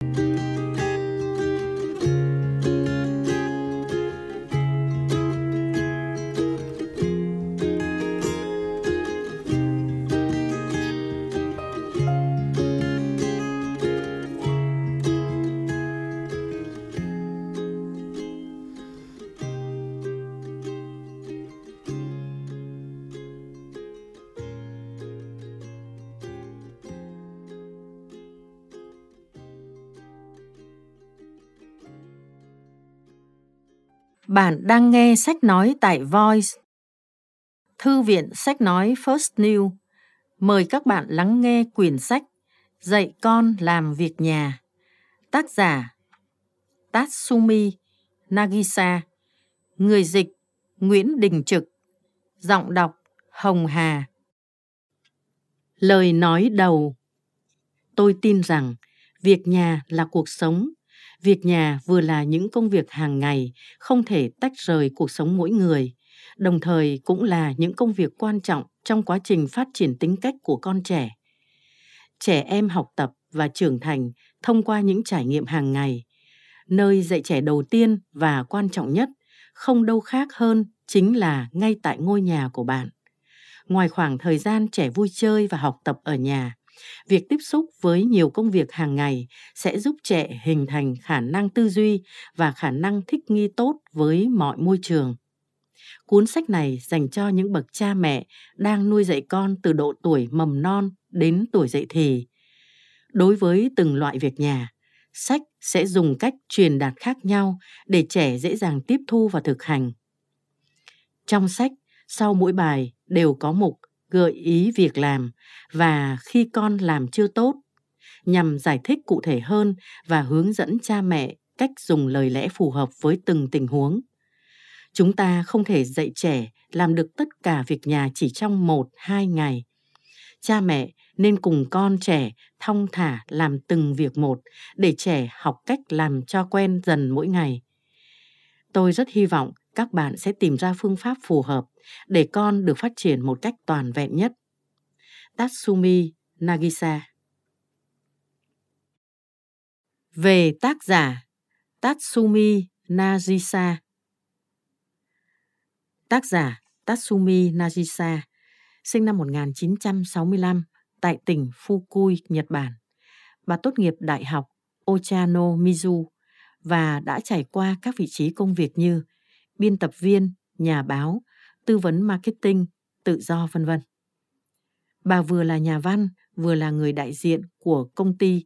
Música Bạn đang nghe sách nói tại Voice. Thư viện sách nói First New mời các bạn lắng nghe quyển sách Dạy con làm việc nhà. Tác giả Tatsumi Nagisa, người dịch Nguyễn Đình Trực, giọng đọc Hồng Hà. Lời nói đầu Tôi tin rằng việc nhà là cuộc sống việc nhà vừa là những công việc hàng ngày không thể tách rời cuộc sống mỗi người đồng thời cũng là những công việc quan trọng trong quá trình phát triển tính cách của con trẻ trẻ em học tập và trưởng thành thông qua những trải nghiệm hàng ngày nơi dạy trẻ đầu tiên và quan trọng nhất không đâu khác hơn chính là ngay tại ngôi nhà của bạn ngoài khoảng thời gian trẻ vui chơi và học tập ở nhà Việc tiếp xúc với nhiều công việc hàng ngày sẽ giúp trẻ hình thành khả năng tư duy và khả năng thích nghi tốt với mọi môi trường. Cuốn sách này dành cho những bậc cha mẹ đang nuôi dạy con từ độ tuổi mầm non đến tuổi dậy thì. Đối với từng loại việc nhà, sách sẽ dùng cách truyền đạt khác nhau để trẻ dễ dàng tiếp thu và thực hành. Trong sách, sau mỗi bài đều có mục gợi ý việc làm và khi con làm chưa tốt nhằm giải thích cụ thể hơn và hướng dẫn cha mẹ cách dùng lời lẽ phù hợp với từng tình huống chúng ta không thể dạy trẻ làm được tất cả việc nhà chỉ trong một hai ngày cha mẹ nên cùng con trẻ thong thả làm từng việc một để trẻ học cách làm cho quen dần mỗi ngày tôi rất hy vọng các bạn sẽ tìm ra phương pháp phù hợp để con được phát triển một cách toàn vẹn nhất. Tatsumi Nagisa Về tác giả Tatsumi Nagisa Tác giả Tatsumi Nagisa sinh năm 1965 tại tỉnh Fukui, Nhật Bản. Bà tốt nghiệp Đại học Ochano Mizu và đã trải qua các vị trí công việc như biên tập viên, nhà báo, tư vấn marketing, tự do vân vân. Bà vừa là nhà văn, vừa là người đại diện của công ty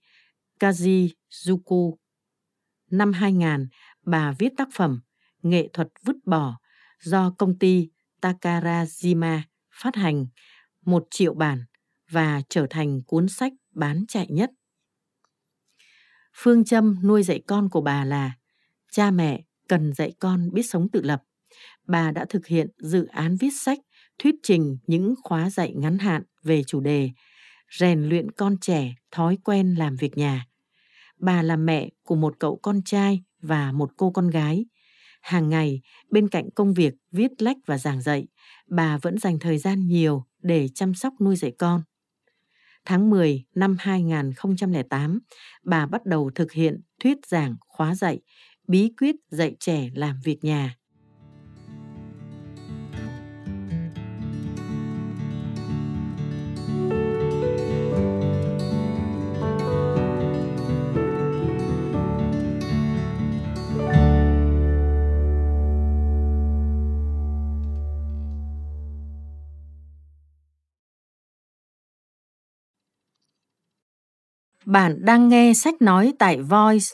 Kajizuku. Năm 2000, bà viết tác phẩm Nghệ thuật vứt bỏ do công ty Takarajima phát hành một triệu bản và trở thành cuốn sách bán chạy nhất. Phương châm nuôi dạy con của bà là cha mẹ cần dạy con biết sống tự lập, bà đã thực hiện dự án viết sách, thuyết trình những khóa dạy ngắn hạn về chủ đề rèn luyện con trẻ thói quen làm việc nhà. Bà là mẹ của một cậu con trai và một cô con gái. Hàng ngày, bên cạnh công việc viết lách và giảng dạy, bà vẫn dành thời gian nhiều để chăm sóc nuôi dạy con. Tháng 10 năm 2008, bà bắt đầu thực hiện thuyết giảng khóa dạy Bí quyết dạy trẻ làm việc nhà Bạn đang nghe sách nói tại Voice.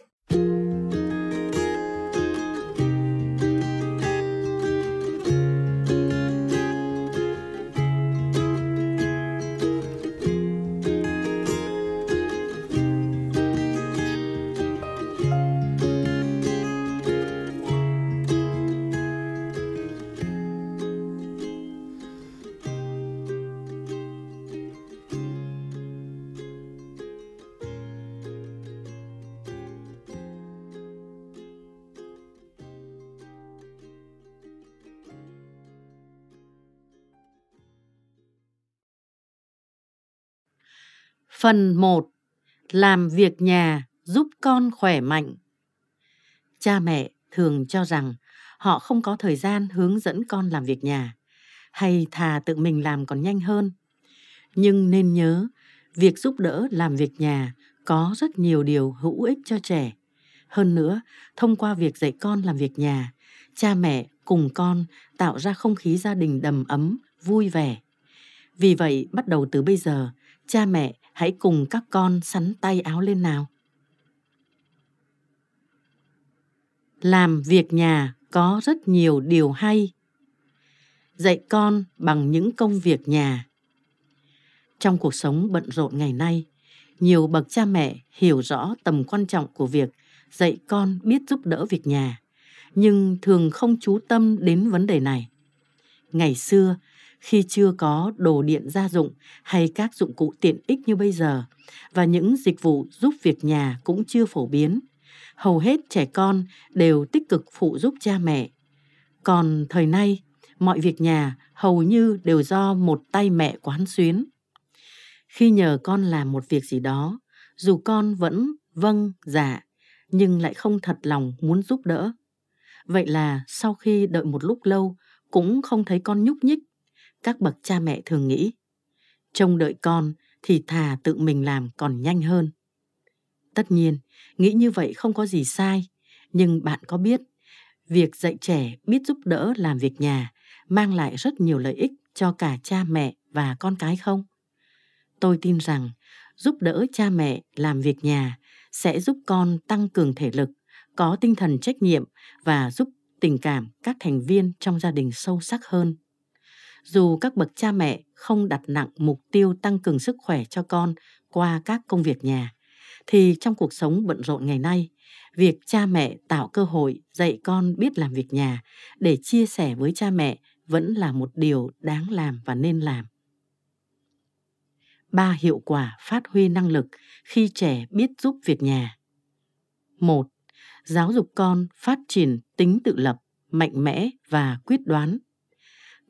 Phần 1. Làm việc nhà giúp con khỏe mạnh. Cha mẹ thường cho rằng họ không có thời gian hướng dẫn con làm việc nhà hay thà tự mình làm còn nhanh hơn. Nhưng nên nhớ, việc giúp đỡ làm việc nhà có rất nhiều điều hữu ích cho trẻ. Hơn nữa, thông qua việc dạy con làm việc nhà, cha mẹ cùng con tạo ra không khí gia đình đầm ấm, vui vẻ. Vì vậy, bắt đầu từ bây giờ, cha mẹ hãy cùng các con sắn tay áo lên nào. Làm việc nhà có rất nhiều điều hay. Dạy con bằng những công việc nhà. Trong cuộc sống bận rộn ngày nay, nhiều bậc cha mẹ hiểu rõ tầm quan trọng của việc dạy con biết giúp đỡ việc nhà, nhưng thường không chú tâm đến vấn đề này. Ngày xưa, khi chưa có đồ điện gia dụng hay các dụng cụ tiện ích như bây giờ và những dịch vụ giúp việc nhà cũng chưa phổ biến. Hầu hết trẻ con đều tích cực phụ giúp cha mẹ. Còn thời nay, mọi việc nhà hầu như đều do một tay mẹ quán xuyến. Khi nhờ con làm một việc gì đó, dù con vẫn vâng dạ nhưng lại không thật lòng muốn giúp đỡ. Vậy là sau khi đợi một lúc lâu cũng không thấy con nhúc nhích các bậc cha mẹ thường nghĩ. Trông đợi con thì thà tự mình làm còn nhanh hơn. Tất nhiên, nghĩ như vậy không có gì sai, nhưng bạn có biết, việc dạy trẻ biết giúp đỡ làm việc nhà mang lại rất nhiều lợi ích cho cả cha mẹ và con cái không? Tôi tin rằng giúp đỡ cha mẹ làm việc nhà sẽ giúp con tăng cường thể lực, có tinh thần trách nhiệm và giúp tình cảm các thành viên trong gia đình sâu sắc hơn dù các bậc cha mẹ không đặt nặng mục tiêu tăng cường sức khỏe cho con qua các công việc nhà thì trong cuộc sống bận rộn ngày nay việc cha mẹ tạo cơ hội dạy con biết làm việc nhà để chia sẻ với cha mẹ vẫn là một điều đáng làm và nên làm ba hiệu quả phát huy năng lực khi trẻ biết giúp việc nhà một giáo dục con phát triển tính tự lập mạnh mẽ và quyết đoán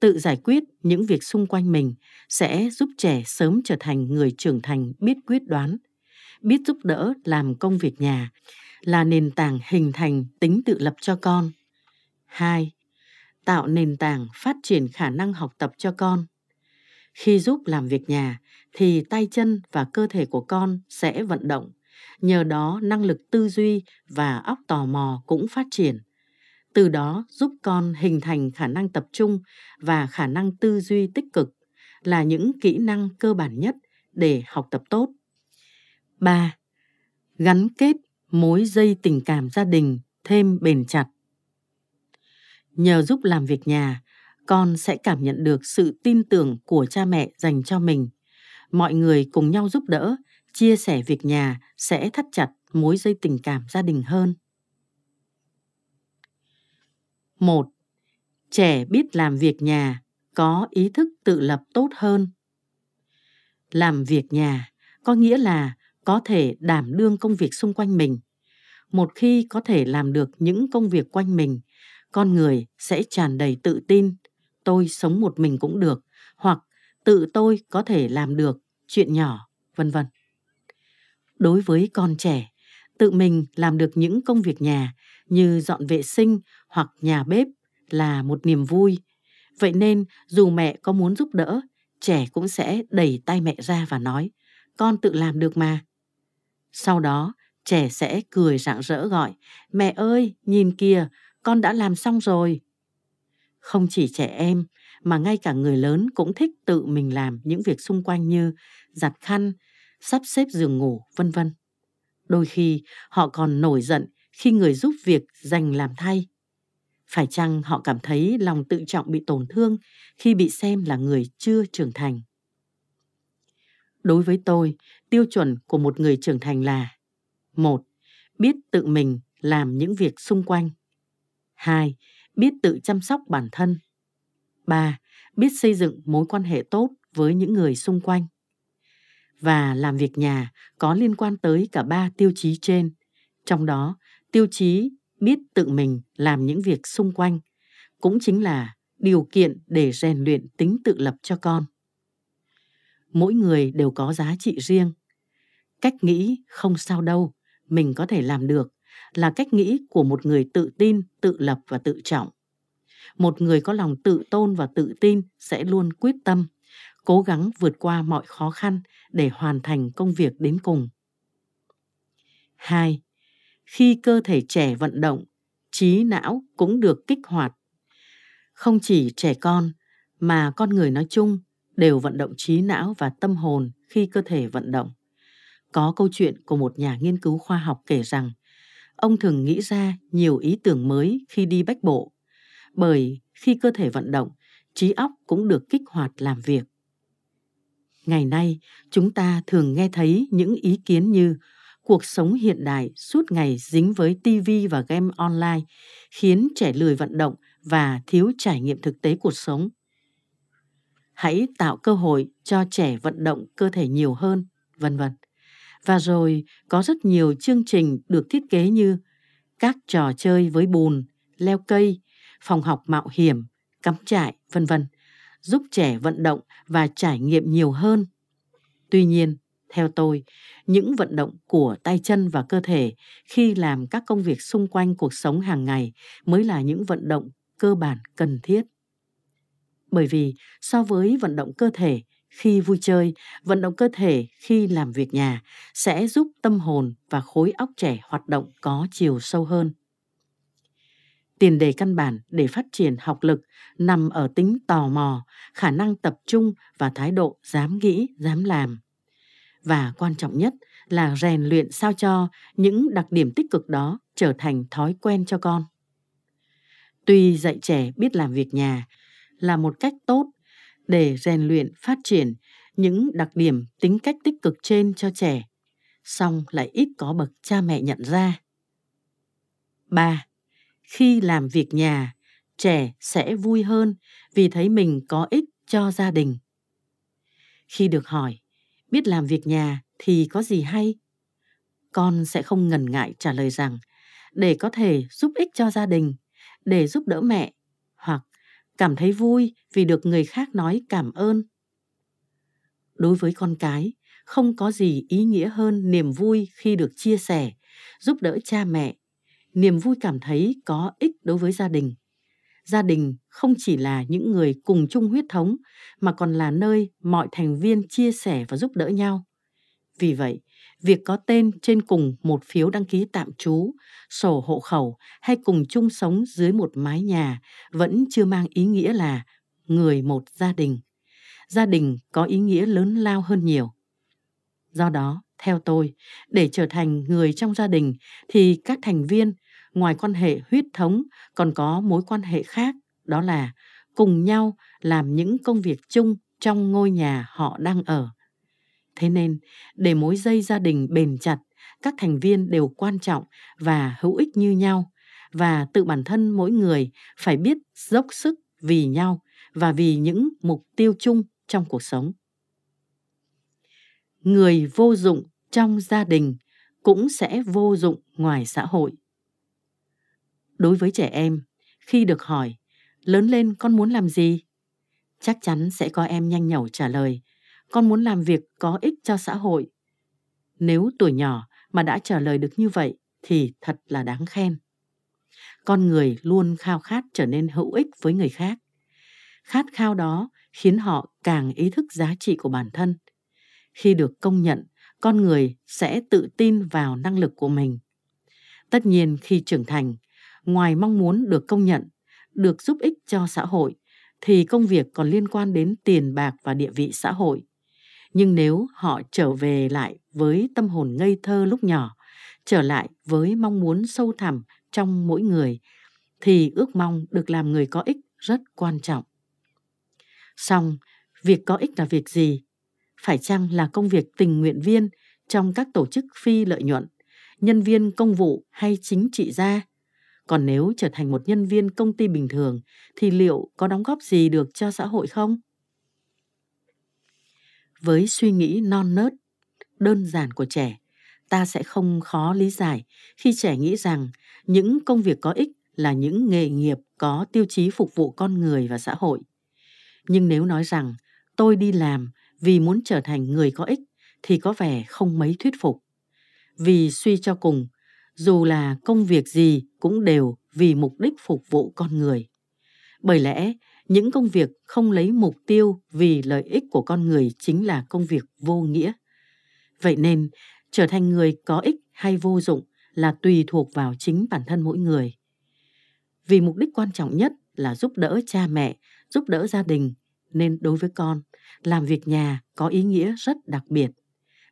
tự giải quyết những việc xung quanh mình sẽ giúp trẻ sớm trở thành người trưởng thành biết quyết đoán biết giúp đỡ làm công việc nhà là nền tảng hình thành tính tự lập cho con. 2. Tạo nền tảng phát triển khả năng học tập cho con. Khi giúp làm việc nhà thì tay chân và cơ thể của con sẽ vận động, nhờ đó năng lực tư duy và óc tò mò cũng phát triển từ đó giúp con hình thành khả năng tập trung và khả năng tư duy tích cực là những kỹ năng cơ bản nhất để học tập tốt. 3. Gắn kết mối dây tình cảm gia đình thêm bền chặt. Nhờ giúp làm việc nhà, con sẽ cảm nhận được sự tin tưởng của cha mẹ dành cho mình. Mọi người cùng nhau giúp đỡ, chia sẻ việc nhà sẽ thắt chặt mối dây tình cảm gia đình hơn. 1. Trẻ biết làm việc nhà, có ý thức tự lập tốt hơn. Làm việc nhà có nghĩa là có thể đảm đương công việc xung quanh mình. Một khi có thể làm được những công việc quanh mình, con người sẽ tràn đầy tự tin, tôi sống một mình cũng được, hoặc tự tôi có thể làm được chuyện nhỏ, vân vân. Đối với con trẻ, tự mình làm được những công việc nhà như dọn vệ sinh hoặc nhà bếp là một niềm vui. Vậy nên dù mẹ có muốn giúp đỡ, trẻ cũng sẽ đẩy tay mẹ ra và nói, con tự làm được mà. Sau đó, trẻ sẽ cười rạng rỡ gọi, mẹ ơi, nhìn kìa, con đã làm xong rồi. Không chỉ trẻ em, mà ngay cả người lớn cũng thích tự mình làm những việc xung quanh như giặt khăn, sắp xếp giường ngủ, vân vân. Đôi khi họ còn nổi giận khi người giúp việc dành làm thay phải chăng họ cảm thấy lòng tự trọng bị tổn thương khi bị xem là người chưa trưởng thành đối với tôi tiêu chuẩn của một người trưởng thành là một biết tự mình làm những việc xung quanh hai biết tự chăm sóc bản thân ba biết xây dựng mối quan hệ tốt với những người xung quanh và làm việc nhà có liên quan tới cả ba tiêu chí trên trong đó tiêu chí biết tự mình làm những việc xung quanh cũng chính là điều kiện để rèn luyện tính tự lập cho con mỗi người đều có giá trị riêng cách nghĩ không sao đâu mình có thể làm được là cách nghĩ của một người tự tin tự lập và tự trọng một người có lòng tự tôn và tự tin sẽ luôn quyết tâm cố gắng vượt qua mọi khó khăn để hoàn thành công việc đến cùng hai khi cơ thể trẻ vận động trí não cũng được kích hoạt không chỉ trẻ con mà con người nói chung đều vận động trí não và tâm hồn khi cơ thể vận động có câu chuyện của một nhà nghiên cứu khoa học kể rằng ông thường nghĩ ra nhiều ý tưởng mới khi đi bách bộ bởi khi cơ thể vận động trí óc cũng được kích hoạt làm việc ngày nay chúng ta thường nghe thấy những ý kiến như cuộc sống hiện đại suốt ngày dính với tivi và game online khiến trẻ lười vận động và thiếu trải nghiệm thực tế cuộc sống. Hãy tạo cơ hội cho trẻ vận động cơ thể nhiều hơn, vân vân. Và rồi có rất nhiều chương trình được thiết kế như các trò chơi với bùn, leo cây, phòng học mạo hiểm, cắm trại, vân vân, giúp trẻ vận động và trải nghiệm nhiều hơn. Tuy nhiên, theo tôi, những vận động của tay chân và cơ thể khi làm các công việc xung quanh cuộc sống hàng ngày mới là những vận động cơ bản cần thiết. Bởi vì so với vận động cơ thể khi vui chơi, vận động cơ thể khi làm việc nhà sẽ giúp tâm hồn và khối óc trẻ hoạt động có chiều sâu hơn. Tiền đề căn bản để phát triển học lực nằm ở tính tò mò, khả năng tập trung và thái độ dám nghĩ, dám làm và quan trọng nhất là rèn luyện sao cho những đặc điểm tích cực đó trở thành thói quen cho con tuy dạy trẻ biết làm việc nhà là một cách tốt để rèn luyện phát triển những đặc điểm tính cách tích cực trên cho trẻ song lại ít có bậc cha mẹ nhận ra 3. Khi làm việc nhà, trẻ sẽ vui hơn vì thấy mình có ích cho gia đình. Khi được hỏi, biết làm việc nhà thì có gì hay con sẽ không ngần ngại trả lời rằng để có thể giúp ích cho gia đình để giúp đỡ mẹ hoặc cảm thấy vui vì được người khác nói cảm ơn đối với con cái không có gì ý nghĩa hơn niềm vui khi được chia sẻ giúp đỡ cha mẹ niềm vui cảm thấy có ích đối với gia đình gia đình không chỉ là những người cùng chung huyết thống mà còn là nơi mọi thành viên chia sẻ và giúp đỡ nhau. Vì vậy, việc có tên trên cùng một phiếu đăng ký tạm trú, sổ hộ khẩu hay cùng chung sống dưới một mái nhà vẫn chưa mang ý nghĩa là người một gia đình. Gia đình có ý nghĩa lớn lao hơn nhiều. Do đó, theo tôi, để trở thành người trong gia đình thì các thành viên ngoài quan hệ huyết thống còn có mối quan hệ khác đó là cùng nhau làm những công việc chung trong ngôi nhà họ đang ở thế nên để mối dây gia đình bền chặt các thành viên đều quan trọng và hữu ích như nhau và tự bản thân mỗi người phải biết dốc sức vì nhau và vì những mục tiêu chung trong cuộc sống người vô dụng trong gia đình cũng sẽ vô dụng ngoài xã hội Đối với trẻ em, khi được hỏi, lớn lên con muốn làm gì? Chắc chắn sẽ có em nhanh nhẩu trả lời, con muốn làm việc có ích cho xã hội. Nếu tuổi nhỏ mà đã trả lời được như vậy thì thật là đáng khen. Con người luôn khao khát trở nên hữu ích với người khác. Khát khao đó khiến họ càng ý thức giá trị của bản thân. Khi được công nhận, con người sẽ tự tin vào năng lực của mình. Tất nhiên khi trưởng thành, ngoài mong muốn được công nhận, được giúp ích cho xã hội, thì công việc còn liên quan đến tiền bạc và địa vị xã hội. Nhưng nếu họ trở về lại với tâm hồn ngây thơ lúc nhỏ, trở lại với mong muốn sâu thẳm trong mỗi người, thì ước mong được làm người có ích rất quan trọng. Song, việc có ích là việc gì? Phải chăng là công việc tình nguyện viên trong các tổ chức phi lợi nhuận, nhân viên công vụ hay chính trị gia còn nếu trở thành một nhân viên công ty bình thường thì liệu có đóng góp gì được cho xã hội không? Với suy nghĩ non nớt, đơn giản của trẻ, ta sẽ không khó lý giải khi trẻ nghĩ rằng những công việc có ích là những nghề nghiệp có tiêu chí phục vụ con người và xã hội. Nhưng nếu nói rằng tôi đi làm vì muốn trở thành người có ích thì có vẻ không mấy thuyết phục. Vì suy cho cùng, dù là công việc gì cũng đều vì mục đích phục vụ con người bởi lẽ những công việc không lấy mục tiêu vì lợi ích của con người chính là công việc vô nghĩa vậy nên trở thành người có ích hay vô dụng là tùy thuộc vào chính bản thân mỗi người vì mục đích quan trọng nhất là giúp đỡ cha mẹ giúp đỡ gia đình nên đối với con làm việc nhà có ý nghĩa rất đặc biệt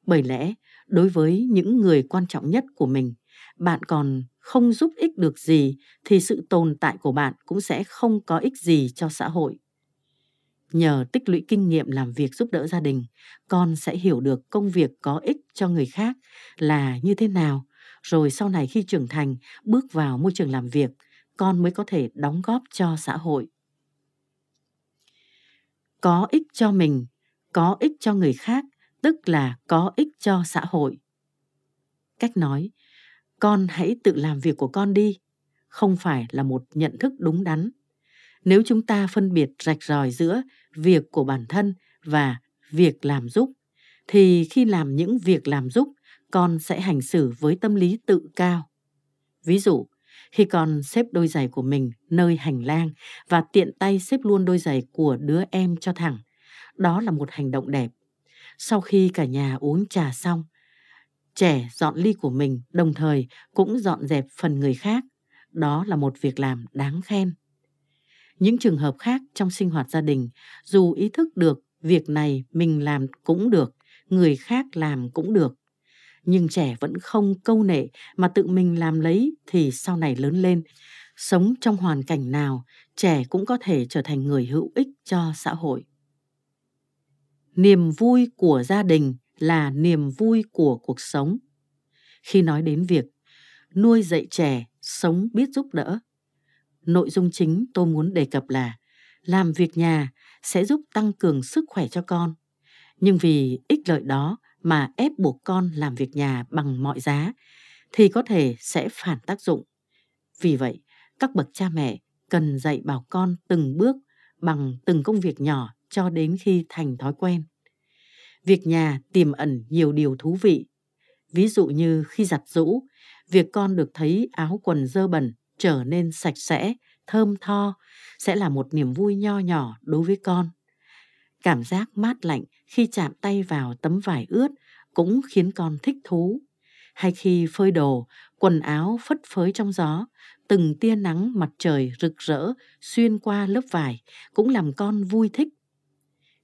bởi lẽ đối với những người quan trọng nhất của mình bạn còn không giúp ích được gì thì sự tồn tại của bạn cũng sẽ không có ích gì cho xã hội nhờ tích lũy kinh nghiệm làm việc giúp đỡ gia đình con sẽ hiểu được công việc có ích cho người khác là như thế nào rồi sau này khi trưởng thành bước vào môi trường làm việc con mới có thể đóng góp cho xã hội có ích cho mình có ích cho người khác tức là có ích cho xã hội cách nói con hãy tự làm việc của con đi không phải là một nhận thức đúng đắn nếu chúng ta phân biệt rạch ròi giữa việc của bản thân và việc làm giúp thì khi làm những việc làm giúp con sẽ hành xử với tâm lý tự cao ví dụ khi con xếp đôi giày của mình nơi hành lang và tiện tay xếp luôn đôi giày của đứa em cho thẳng đó là một hành động đẹp sau khi cả nhà uống trà xong trẻ dọn ly của mình đồng thời cũng dọn dẹp phần người khác. Đó là một việc làm đáng khen. Những trường hợp khác trong sinh hoạt gia đình, dù ý thức được việc này mình làm cũng được, người khác làm cũng được. Nhưng trẻ vẫn không câu nệ mà tự mình làm lấy thì sau này lớn lên, sống trong hoàn cảnh nào, trẻ cũng có thể trở thành người hữu ích cho xã hội. Niềm vui của gia đình là niềm vui của cuộc sống khi nói đến việc nuôi dạy trẻ sống biết giúp đỡ nội dung chính tôi muốn đề cập là làm việc nhà sẽ giúp tăng cường sức khỏe cho con nhưng vì ích lợi đó mà ép buộc con làm việc nhà bằng mọi giá thì có thể sẽ phản tác dụng vì vậy các bậc cha mẹ cần dạy bảo con từng bước bằng từng công việc nhỏ cho đến khi thành thói quen việc nhà tiềm ẩn nhiều điều thú vị. Ví dụ như khi giặt rũ, việc con được thấy áo quần dơ bẩn trở nên sạch sẽ, thơm tho sẽ là một niềm vui nho nhỏ đối với con. Cảm giác mát lạnh khi chạm tay vào tấm vải ướt cũng khiến con thích thú. Hay khi phơi đồ, quần áo phất phới trong gió, từng tia nắng mặt trời rực rỡ xuyên qua lớp vải cũng làm con vui thích.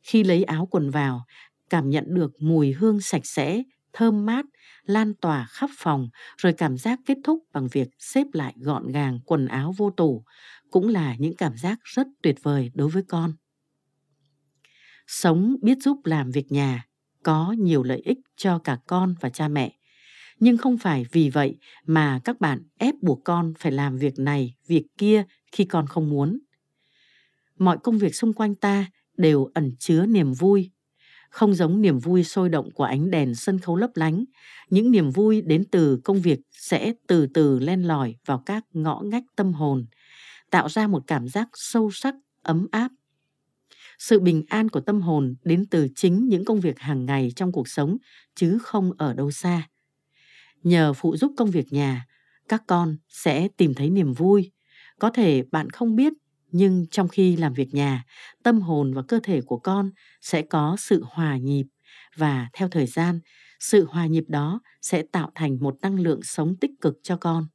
Khi lấy áo quần vào, cảm nhận được mùi hương sạch sẽ, thơm mát, lan tỏa khắp phòng, rồi cảm giác kết thúc bằng việc xếp lại gọn gàng quần áo vô tủ, cũng là những cảm giác rất tuyệt vời đối với con. Sống biết giúp làm việc nhà có nhiều lợi ích cho cả con và cha mẹ, nhưng không phải vì vậy mà các bạn ép buộc con phải làm việc này, việc kia khi con không muốn. Mọi công việc xung quanh ta đều ẩn chứa niềm vui, không giống niềm vui sôi động của ánh đèn sân khấu lấp lánh. Những niềm vui đến từ công việc sẽ từ từ len lỏi vào các ngõ ngách tâm hồn, tạo ra một cảm giác sâu sắc, ấm áp. Sự bình an của tâm hồn đến từ chính những công việc hàng ngày trong cuộc sống chứ không ở đâu xa. Nhờ phụ giúp công việc nhà, các con sẽ tìm thấy niềm vui. Có thể bạn không biết nhưng trong khi làm việc nhà tâm hồn và cơ thể của con sẽ có sự hòa nhịp và theo thời gian sự hòa nhịp đó sẽ tạo thành một năng lượng sống tích cực cho con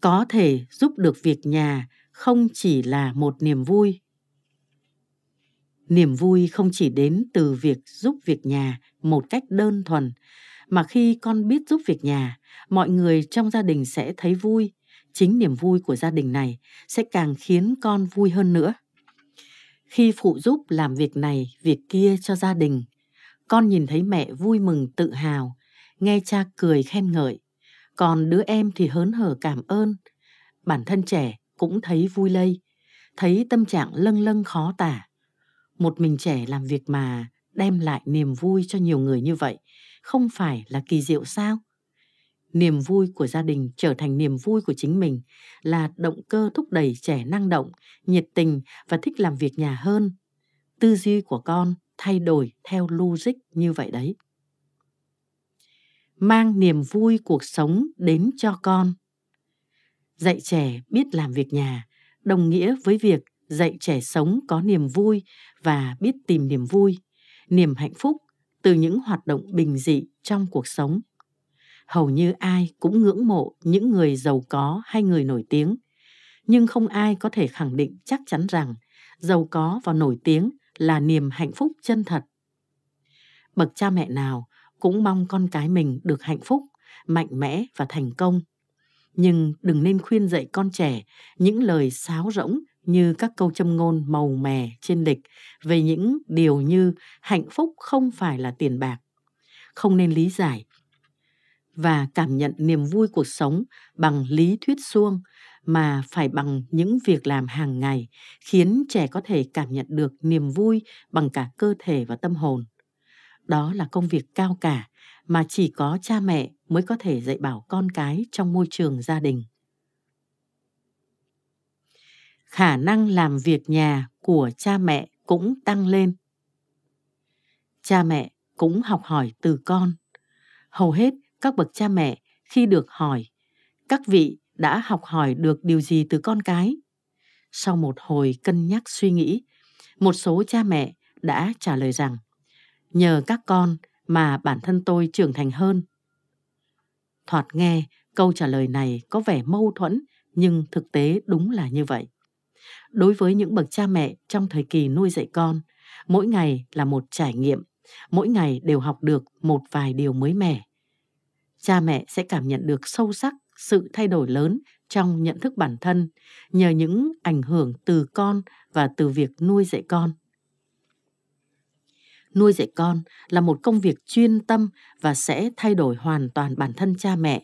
có thể giúp được việc nhà không chỉ là một niềm vui niềm vui không chỉ đến từ việc giúp việc nhà một cách đơn thuần mà khi con biết giúp việc nhà mọi người trong gia đình sẽ thấy vui chính niềm vui của gia đình này sẽ càng khiến con vui hơn nữa khi phụ giúp làm việc này việc kia cho gia đình con nhìn thấy mẹ vui mừng tự hào nghe cha cười khen ngợi còn đứa em thì hớn hở cảm ơn bản thân trẻ cũng thấy vui lây thấy tâm trạng lâng lâng khó tả một mình trẻ làm việc mà đem lại niềm vui cho nhiều người như vậy không phải là kỳ diệu sao niềm vui của gia đình trở thành niềm vui của chính mình là động cơ thúc đẩy trẻ năng động nhiệt tình và thích làm việc nhà hơn tư duy của con thay đổi theo logic như vậy đấy mang niềm vui cuộc sống đến cho con dạy trẻ biết làm việc nhà đồng nghĩa với việc dạy trẻ sống có niềm vui và biết tìm niềm vui niềm hạnh phúc từ những hoạt động bình dị trong cuộc sống hầu như ai cũng ngưỡng mộ những người giàu có hay người nổi tiếng nhưng không ai có thể khẳng định chắc chắn rằng giàu có và nổi tiếng là niềm hạnh phúc chân thật bậc cha mẹ nào cũng mong con cái mình được hạnh phúc mạnh mẽ và thành công nhưng đừng nên khuyên dạy con trẻ những lời sáo rỗng như các câu châm ngôn màu mè trên địch về những điều như hạnh phúc không phải là tiền bạc không nên lý giải và cảm nhận niềm vui cuộc sống bằng lý thuyết suông mà phải bằng những việc làm hàng ngày khiến trẻ có thể cảm nhận được niềm vui bằng cả cơ thể và tâm hồn đó là công việc cao cả mà chỉ có cha mẹ mới có thể dạy bảo con cái trong môi trường gia đình khả năng làm việc nhà của cha mẹ cũng tăng lên cha mẹ cũng học hỏi từ con hầu hết các bậc cha mẹ khi được hỏi các vị đã học hỏi được điều gì từ con cái sau một hồi cân nhắc suy nghĩ một số cha mẹ đã trả lời rằng nhờ các con mà bản thân tôi trưởng thành hơn thoạt nghe câu trả lời này có vẻ mâu thuẫn nhưng thực tế đúng là như vậy đối với những bậc cha mẹ trong thời kỳ nuôi dạy con mỗi ngày là một trải nghiệm mỗi ngày đều học được một vài điều mới mẻ cha mẹ sẽ cảm nhận được sâu sắc sự thay đổi lớn trong nhận thức bản thân nhờ những ảnh hưởng từ con và từ việc nuôi dạy con nuôi dạy con là một công việc chuyên tâm và sẽ thay đổi hoàn toàn bản thân cha mẹ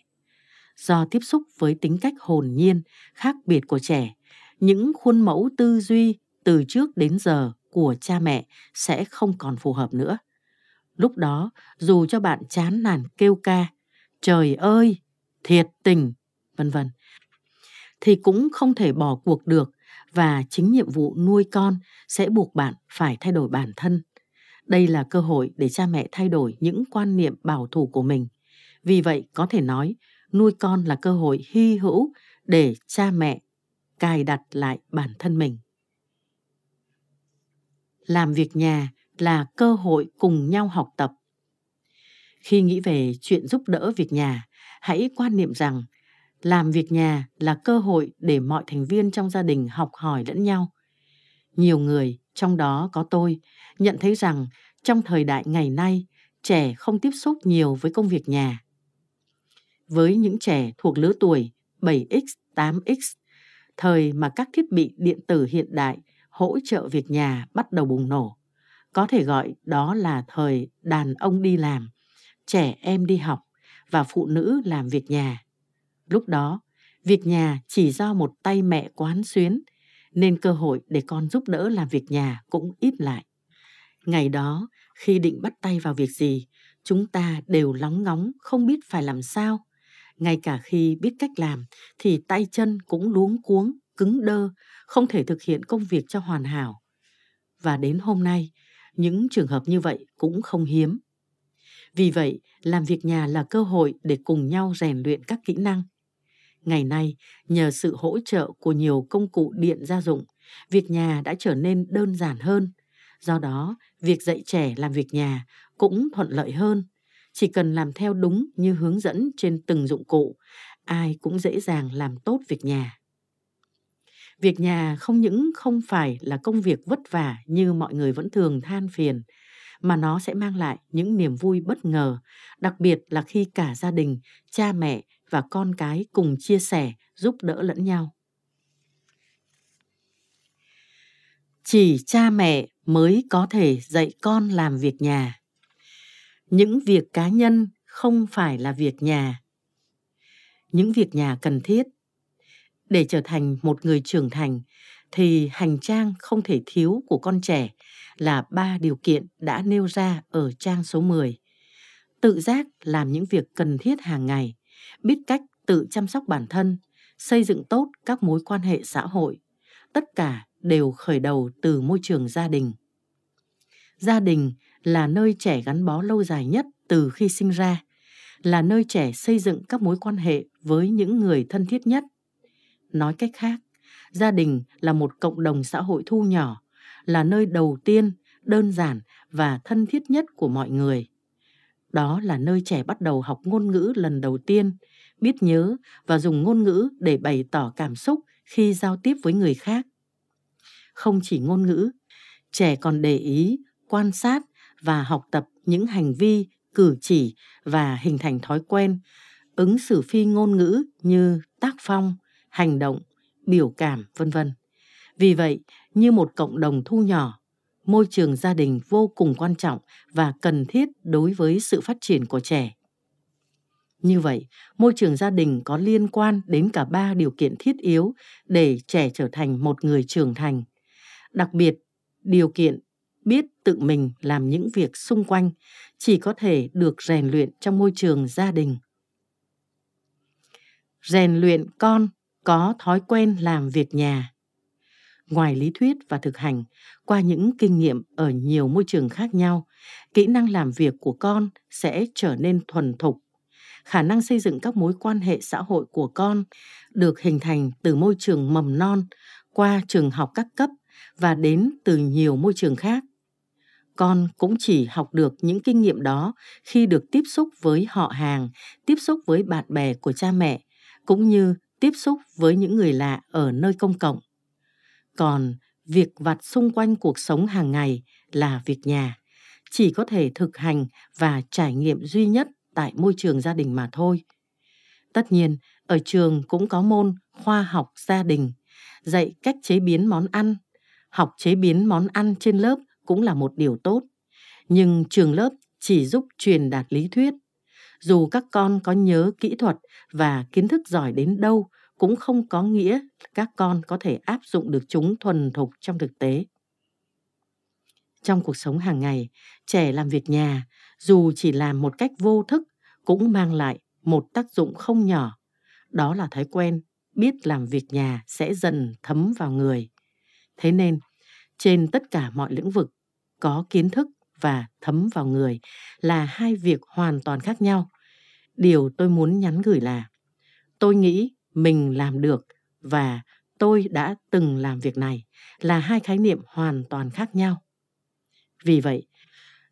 do tiếp xúc với tính cách hồn nhiên khác biệt của trẻ những khuôn mẫu tư duy từ trước đến giờ của cha mẹ sẽ không còn phù hợp nữa lúc đó dù cho bạn chán nản kêu ca trời ơi, thiệt tình, vân vân. Thì cũng không thể bỏ cuộc được và chính nhiệm vụ nuôi con sẽ buộc bạn phải thay đổi bản thân. Đây là cơ hội để cha mẹ thay đổi những quan niệm bảo thủ của mình. Vì vậy có thể nói, nuôi con là cơ hội hy hữu để cha mẹ cài đặt lại bản thân mình. Làm việc nhà là cơ hội cùng nhau học tập khi nghĩ về chuyện giúp đỡ việc nhà, hãy quan niệm rằng làm việc nhà là cơ hội để mọi thành viên trong gia đình học hỏi lẫn nhau. Nhiều người, trong đó có tôi, nhận thấy rằng trong thời đại ngày nay, trẻ không tiếp xúc nhiều với công việc nhà. Với những trẻ thuộc lứa tuổi 7X, 8X, thời mà các thiết bị điện tử hiện đại hỗ trợ việc nhà bắt đầu bùng nổ, có thể gọi đó là thời đàn ông đi làm trẻ em đi học và phụ nữ làm việc nhà. Lúc đó, việc nhà chỉ do một tay mẹ quán xuyến, nên cơ hội để con giúp đỡ làm việc nhà cũng ít lại. Ngày đó, khi định bắt tay vào việc gì, chúng ta đều lóng ngóng không biết phải làm sao. Ngay cả khi biết cách làm thì tay chân cũng luống cuống, cứng đơ, không thể thực hiện công việc cho hoàn hảo. Và đến hôm nay, những trường hợp như vậy cũng không hiếm. Vì vậy, làm việc nhà là cơ hội để cùng nhau rèn luyện các kỹ năng. Ngày nay, nhờ sự hỗ trợ của nhiều công cụ điện gia dụng, việc nhà đã trở nên đơn giản hơn. Do đó, việc dạy trẻ làm việc nhà cũng thuận lợi hơn. Chỉ cần làm theo đúng như hướng dẫn trên từng dụng cụ, ai cũng dễ dàng làm tốt việc nhà. Việc nhà không những không phải là công việc vất vả như mọi người vẫn thường than phiền, mà nó sẽ mang lại những niềm vui bất ngờ, đặc biệt là khi cả gia đình, cha mẹ và con cái cùng chia sẻ, giúp đỡ lẫn nhau. Chỉ cha mẹ mới có thể dạy con làm việc nhà. Những việc cá nhân không phải là việc nhà. Những việc nhà cần thiết để trở thành một người trưởng thành thì hành trang không thể thiếu của con trẻ là ba điều kiện đã nêu ra ở trang số 10. Tự giác làm những việc cần thiết hàng ngày, biết cách tự chăm sóc bản thân, xây dựng tốt các mối quan hệ xã hội, tất cả đều khởi đầu từ môi trường gia đình. Gia đình là nơi trẻ gắn bó lâu dài nhất từ khi sinh ra, là nơi trẻ xây dựng các mối quan hệ với những người thân thiết nhất. Nói cách khác, gia đình là một cộng đồng xã hội thu nhỏ là nơi đầu tiên đơn giản và thân thiết nhất của mọi người đó là nơi trẻ bắt đầu học ngôn ngữ lần đầu tiên biết nhớ và dùng ngôn ngữ để bày tỏ cảm xúc khi giao tiếp với người khác không chỉ ngôn ngữ trẻ còn để ý quan sát và học tập những hành vi cử chỉ và hình thành thói quen ứng xử phi ngôn ngữ như tác phong hành động biểu cảm, vân vân. Vì vậy, như một cộng đồng thu nhỏ, môi trường gia đình vô cùng quan trọng và cần thiết đối với sự phát triển của trẻ. Như vậy, môi trường gia đình có liên quan đến cả ba điều kiện thiết yếu để trẻ trở thành một người trưởng thành. Đặc biệt, điều kiện biết tự mình làm những việc xung quanh chỉ có thể được rèn luyện trong môi trường gia đình. Rèn luyện con có thói quen làm việc nhà ngoài lý thuyết và thực hành qua những kinh nghiệm ở nhiều môi trường khác nhau kỹ năng làm việc của con sẽ trở nên thuần thục khả năng xây dựng các mối quan hệ xã hội của con được hình thành từ môi trường mầm non qua trường học các cấp và đến từ nhiều môi trường khác con cũng chỉ học được những kinh nghiệm đó khi được tiếp xúc với họ hàng tiếp xúc với bạn bè của cha mẹ cũng như tiếp xúc với những người lạ ở nơi công cộng còn việc vặt xung quanh cuộc sống hàng ngày là việc nhà chỉ có thể thực hành và trải nghiệm duy nhất tại môi trường gia đình mà thôi tất nhiên ở trường cũng có môn khoa học gia đình dạy cách chế biến món ăn học chế biến món ăn trên lớp cũng là một điều tốt nhưng trường lớp chỉ giúp truyền đạt lý thuyết dù các con có nhớ kỹ thuật và kiến thức giỏi đến đâu cũng không có nghĩa các con có thể áp dụng được chúng thuần thục trong thực tế trong cuộc sống hàng ngày trẻ làm việc nhà dù chỉ làm một cách vô thức cũng mang lại một tác dụng không nhỏ đó là thói quen biết làm việc nhà sẽ dần thấm vào người thế nên trên tất cả mọi lĩnh vực có kiến thức và thấm vào người là hai việc hoàn toàn khác nhau điều tôi muốn nhắn gửi là tôi nghĩ mình làm được và tôi đã từng làm việc này là hai khái niệm hoàn toàn khác nhau vì vậy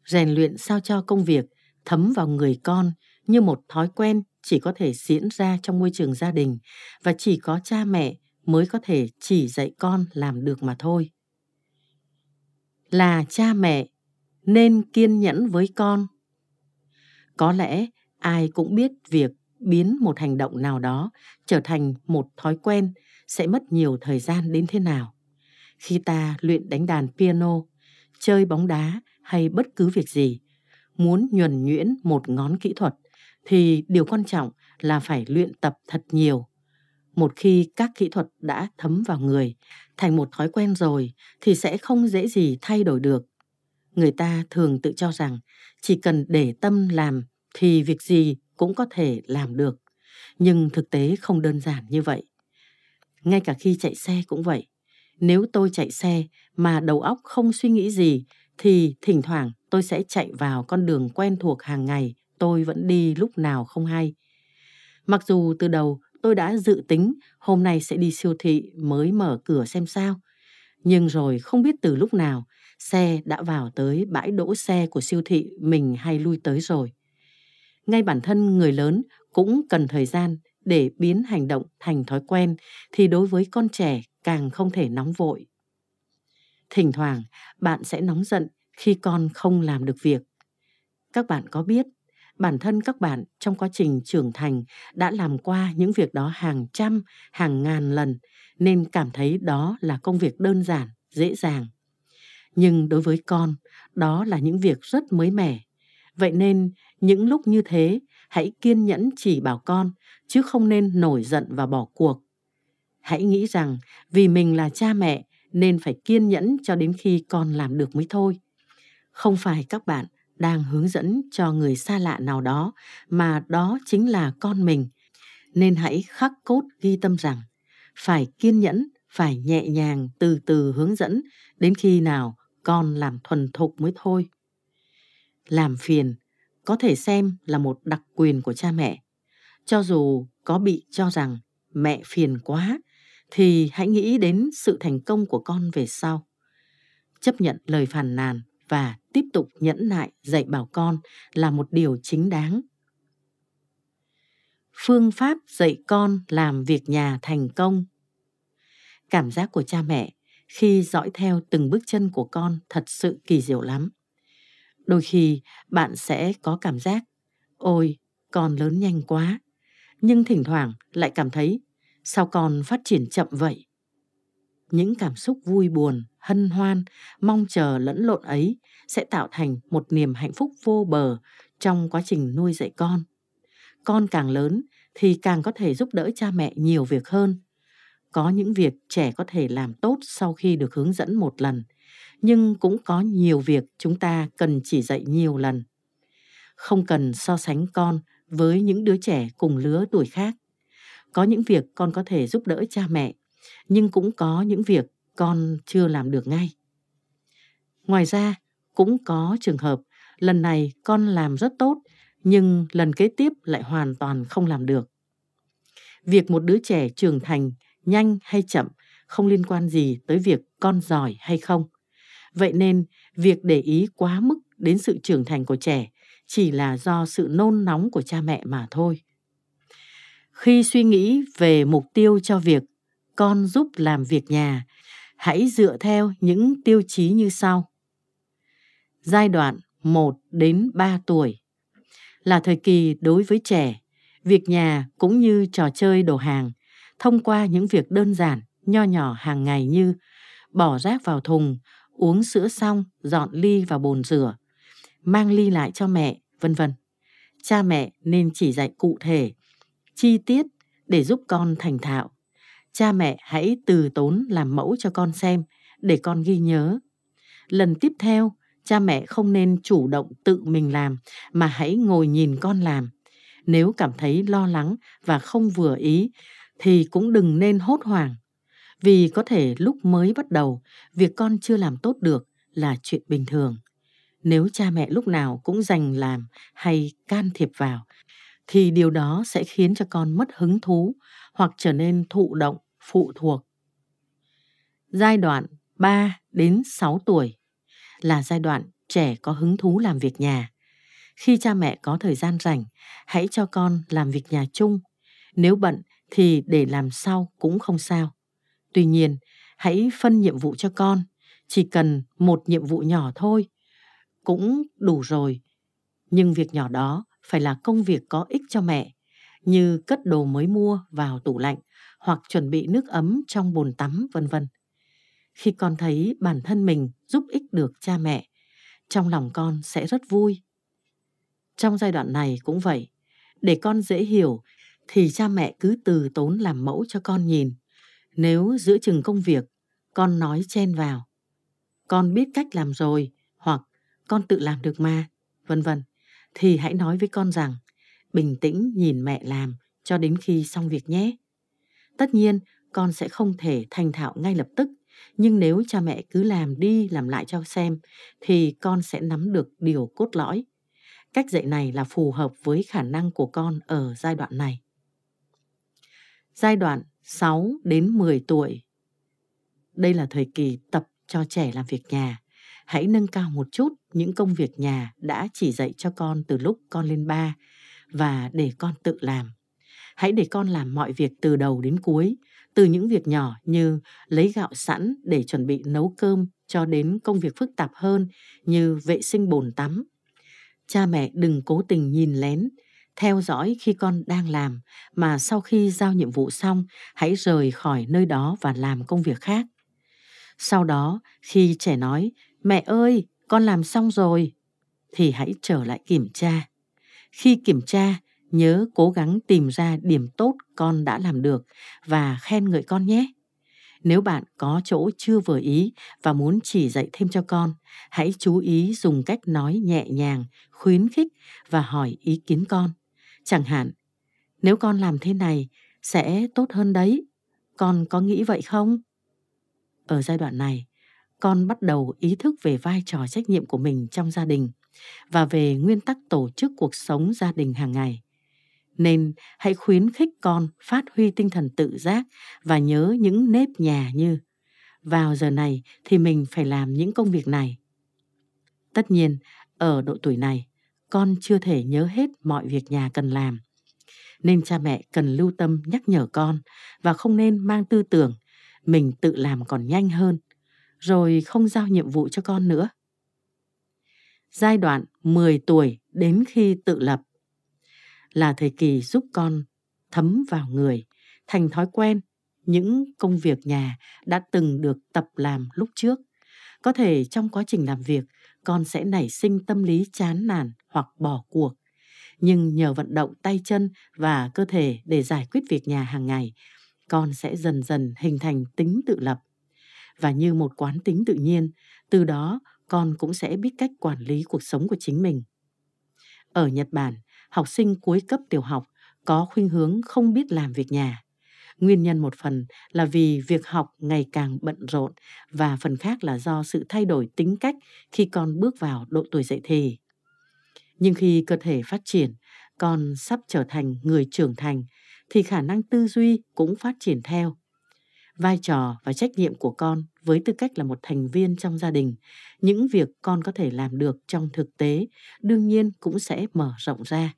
rèn luyện sao cho công việc thấm vào người con như một thói quen chỉ có thể diễn ra trong môi trường gia đình và chỉ có cha mẹ mới có thể chỉ dạy con làm được mà thôi là cha mẹ nên kiên nhẫn với con có lẽ ai cũng biết việc biến một hành động nào đó trở thành một thói quen sẽ mất nhiều thời gian đến thế nào khi ta luyện đánh đàn piano chơi bóng đá hay bất cứ việc gì muốn nhuần nhuyễn một ngón kỹ thuật thì điều quan trọng là phải luyện tập thật nhiều một khi các kỹ thuật đã thấm vào người thành một thói quen rồi thì sẽ không dễ gì thay đổi được người ta thường tự cho rằng chỉ cần để tâm làm thì việc gì cũng có thể làm được. Nhưng thực tế không đơn giản như vậy. Ngay cả khi chạy xe cũng vậy. Nếu tôi chạy xe mà đầu óc không suy nghĩ gì thì thỉnh thoảng tôi sẽ chạy vào con đường quen thuộc hàng ngày tôi vẫn đi lúc nào không hay. Mặc dù từ đầu tôi đã dự tính hôm nay sẽ đi siêu thị mới mở cửa xem sao. Nhưng rồi không biết từ lúc nào xe đã vào tới bãi đỗ xe của siêu thị mình hay lui tới rồi. Ngay bản thân người lớn cũng cần thời gian để biến hành động thành thói quen thì đối với con trẻ càng không thể nóng vội. Thỉnh thoảng bạn sẽ nóng giận khi con không làm được việc. Các bạn có biết bản thân các bạn trong quá trình trưởng thành đã làm qua những việc đó hàng trăm, hàng ngàn lần nên cảm thấy đó là công việc đơn giản, dễ dàng nhưng đối với con đó là những việc rất mới mẻ vậy nên những lúc như thế hãy kiên nhẫn chỉ bảo con chứ không nên nổi giận và bỏ cuộc hãy nghĩ rằng vì mình là cha mẹ nên phải kiên nhẫn cho đến khi con làm được mới thôi không phải các bạn đang hướng dẫn cho người xa lạ nào đó mà đó chính là con mình nên hãy khắc cốt ghi tâm rằng phải kiên nhẫn phải nhẹ nhàng từ từ hướng dẫn đến khi nào con làm thuần thục mới thôi. Làm phiền có thể xem là một đặc quyền của cha mẹ. Cho dù có bị cho rằng mẹ phiền quá thì hãy nghĩ đến sự thành công của con về sau. Chấp nhận lời phàn nàn và tiếp tục nhẫn nại dạy bảo con là một điều chính đáng. Phương pháp dạy con làm việc nhà thành công. Cảm giác của cha mẹ khi dõi theo từng bước chân của con thật sự kỳ diệu lắm. Đôi khi bạn sẽ có cảm giác, ôi, con lớn nhanh quá. Nhưng thỉnh thoảng lại cảm thấy, sao con phát triển chậm vậy? Những cảm xúc vui buồn, hân hoan, mong chờ lẫn lộn ấy sẽ tạo thành một niềm hạnh phúc vô bờ trong quá trình nuôi dạy con. Con càng lớn thì càng có thể giúp đỡ cha mẹ nhiều việc hơn có những việc trẻ có thể làm tốt sau khi được hướng dẫn một lần, nhưng cũng có nhiều việc chúng ta cần chỉ dạy nhiều lần. Không cần so sánh con với những đứa trẻ cùng lứa tuổi khác. Có những việc con có thể giúp đỡ cha mẹ, nhưng cũng có những việc con chưa làm được ngay. Ngoài ra, cũng có trường hợp lần này con làm rất tốt nhưng lần kế tiếp lại hoàn toàn không làm được. Việc một đứa trẻ trưởng thành nhanh hay chậm không liên quan gì tới việc con giỏi hay không. Vậy nên, việc để ý quá mức đến sự trưởng thành của trẻ chỉ là do sự nôn nóng của cha mẹ mà thôi. Khi suy nghĩ về mục tiêu cho việc con giúp làm việc nhà, hãy dựa theo những tiêu chí như sau. Giai đoạn 1 đến 3 tuổi là thời kỳ đối với trẻ, việc nhà cũng như trò chơi đồ hàng thông qua những việc đơn giản, nho nhỏ hàng ngày như bỏ rác vào thùng, uống sữa xong, dọn ly vào bồn rửa, mang ly lại cho mẹ, vân vân. Cha mẹ nên chỉ dạy cụ thể, chi tiết để giúp con thành thạo. Cha mẹ hãy từ tốn làm mẫu cho con xem để con ghi nhớ. Lần tiếp theo, cha mẹ không nên chủ động tự mình làm mà hãy ngồi nhìn con làm. Nếu cảm thấy lo lắng và không vừa ý thì cũng đừng nên hốt hoảng. Vì có thể lúc mới bắt đầu, việc con chưa làm tốt được là chuyện bình thường. Nếu cha mẹ lúc nào cũng dành làm hay can thiệp vào, thì điều đó sẽ khiến cho con mất hứng thú hoặc trở nên thụ động, phụ thuộc. Giai đoạn 3 đến 6 tuổi là giai đoạn trẻ có hứng thú làm việc nhà. Khi cha mẹ có thời gian rảnh, hãy cho con làm việc nhà chung. Nếu bận thì để làm sao cũng không sao. Tuy nhiên, hãy phân nhiệm vụ cho con, chỉ cần một nhiệm vụ nhỏ thôi cũng đủ rồi. Nhưng việc nhỏ đó phải là công việc có ích cho mẹ, như cất đồ mới mua vào tủ lạnh hoặc chuẩn bị nước ấm trong bồn tắm vân vân. Khi con thấy bản thân mình giúp ích được cha mẹ, trong lòng con sẽ rất vui. Trong giai đoạn này cũng vậy, để con dễ hiểu thì cha mẹ cứ từ tốn làm mẫu cho con nhìn. Nếu giữa chừng công việc, con nói chen vào. Con biết cách làm rồi, hoặc con tự làm được mà, vân vân. Thì hãy nói với con rằng, bình tĩnh nhìn mẹ làm cho đến khi xong việc nhé. Tất nhiên, con sẽ không thể thành thạo ngay lập tức, nhưng nếu cha mẹ cứ làm đi làm lại cho xem, thì con sẽ nắm được điều cốt lõi. Cách dạy này là phù hợp với khả năng của con ở giai đoạn này giai đoạn 6 đến 10 tuổi. Đây là thời kỳ tập cho trẻ làm việc nhà. Hãy nâng cao một chút những công việc nhà đã chỉ dạy cho con từ lúc con lên ba và để con tự làm. Hãy để con làm mọi việc từ đầu đến cuối, từ những việc nhỏ như lấy gạo sẵn để chuẩn bị nấu cơm cho đến công việc phức tạp hơn như vệ sinh bồn tắm. Cha mẹ đừng cố tình nhìn lén theo dõi khi con đang làm mà sau khi giao nhiệm vụ xong hãy rời khỏi nơi đó và làm công việc khác sau đó khi trẻ nói mẹ ơi con làm xong rồi thì hãy trở lại kiểm tra khi kiểm tra nhớ cố gắng tìm ra điểm tốt con đã làm được và khen ngợi con nhé nếu bạn có chỗ chưa vừa ý và muốn chỉ dạy thêm cho con hãy chú ý dùng cách nói nhẹ nhàng khuyến khích và hỏi ý kiến con Chẳng hạn, nếu con làm thế này sẽ tốt hơn đấy, con có nghĩ vậy không? Ở giai đoạn này, con bắt đầu ý thức về vai trò trách nhiệm của mình trong gia đình và về nguyên tắc tổ chức cuộc sống gia đình hàng ngày. Nên hãy khuyến khích con phát huy tinh thần tự giác và nhớ những nếp nhà như vào giờ này thì mình phải làm những công việc này. Tất nhiên, ở độ tuổi này, con chưa thể nhớ hết mọi việc nhà cần làm nên cha mẹ cần lưu tâm nhắc nhở con và không nên mang tư tưởng mình tự làm còn nhanh hơn rồi không giao nhiệm vụ cho con nữa. Giai đoạn 10 tuổi đến khi tự lập là thời kỳ giúp con thấm vào người, thành thói quen những công việc nhà đã từng được tập làm lúc trước. Có thể trong quá trình làm việc, con sẽ nảy sinh tâm lý chán nản, hoặc bỏ cuộc. Nhưng nhờ vận động tay chân và cơ thể để giải quyết việc nhà hàng ngày, con sẽ dần dần hình thành tính tự lập. Và như một quán tính tự nhiên, từ đó con cũng sẽ biết cách quản lý cuộc sống của chính mình. Ở Nhật Bản, học sinh cuối cấp tiểu học có khuynh hướng không biết làm việc nhà. Nguyên nhân một phần là vì việc học ngày càng bận rộn và phần khác là do sự thay đổi tính cách khi con bước vào độ tuổi dậy thì. Nhưng khi cơ thể phát triển, con sắp trở thành người trưởng thành thì khả năng tư duy cũng phát triển theo. Vai trò và trách nhiệm của con với tư cách là một thành viên trong gia đình, những việc con có thể làm được trong thực tế đương nhiên cũng sẽ mở rộng ra.